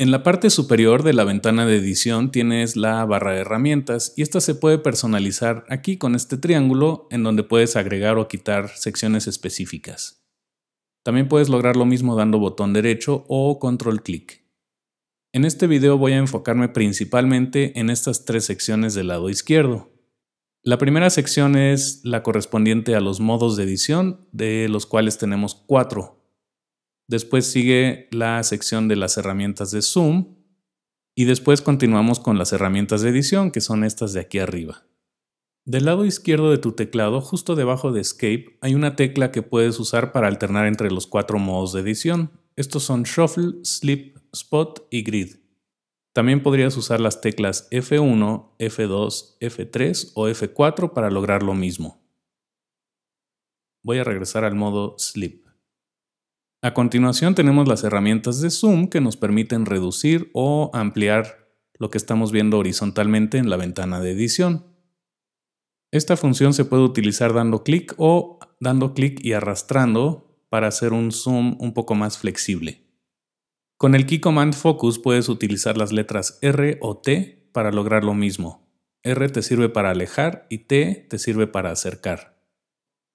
En la parte superior de la ventana de edición tienes la barra de herramientas y esta se puede personalizar aquí con este triángulo en donde puedes agregar o quitar secciones específicas. También puedes lograr lo mismo dando botón derecho o control clic. En este video voy a enfocarme principalmente en estas tres secciones del lado izquierdo. La primera sección es la correspondiente a los modos de edición, de los cuales tenemos cuatro, Después sigue la sección de las herramientas de zoom y después continuamos con las herramientas de edición, que son estas de aquí arriba. Del lado izquierdo de tu teclado, justo debajo de Escape, hay una tecla que puedes usar para alternar entre los cuatro modos de edición. Estos son Shuffle, Slip, Spot y Grid. También podrías usar las teclas F1, F2, F3 o F4 para lograr lo mismo. Voy a regresar al modo Slip. A continuación tenemos las herramientas de zoom que nos permiten reducir o ampliar lo que estamos viendo horizontalmente en la ventana de edición. Esta función se puede utilizar dando clic o dando clic y arrastrando para hacer un zoom un poco más flexible. Con el Key Command Focus puedes utilizar las letras R o T para lograr lo mismo. R te sirve para alejar y T te sirve para acercar.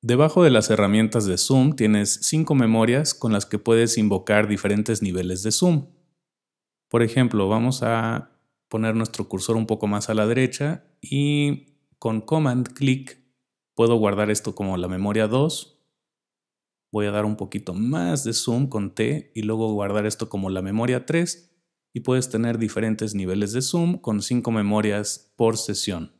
Debajo de las herramientas de Zoom tienes cinco memorias con las que puedes invocar diferentes niveles de Zoom. Por ejemplo, vamos a poner nuestro cursor un poco más a la derecha y con Command Click puedo guardar esto como la memoria 2. Voy a dar un poquito más de zoom con T y luego guardar esto como la memoria 3 y puedes tener diferentes niveles de zoom con cinco memorias por sesión.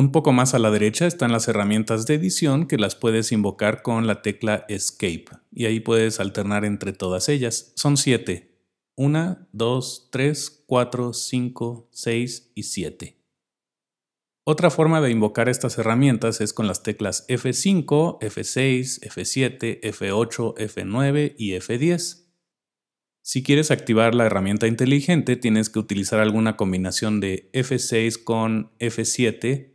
Un poco más a la derecha están las herramientas de edición que las puedes invocar con la tecla Escape y ahí puedes alternar entre todas ellas. Son siete. 1, 2, 3, 4, 5, 6 y 7. Otra forma de invocar estas herramientas es con las teclas F5, F6, F7, F8, F9 y F10. Si quieres activar la herramienta inteligente, tienes que utilizar alguna combinación de F6 con F7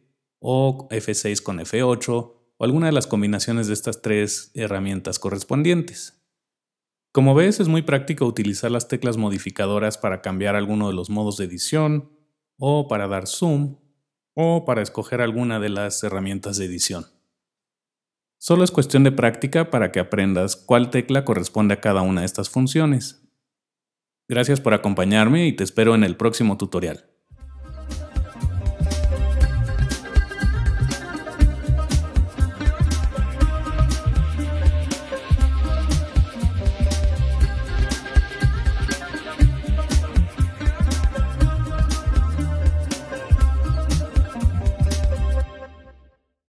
o F6 con F8 o alguna de las combinaciones de estas tres herramientas correspondientes. Como ves, es muy práctico utilizar las teclas modificadoras para cambiar alguno de los modos de edición, o para dar zoom, o para escoger alguna de las herramientas de edición. Solo es cuestión de práctica para que aprendas cuál tecla corresponde a cada una de estas funciones. Gracias por acompañarme y te espero en el próximo tutorial.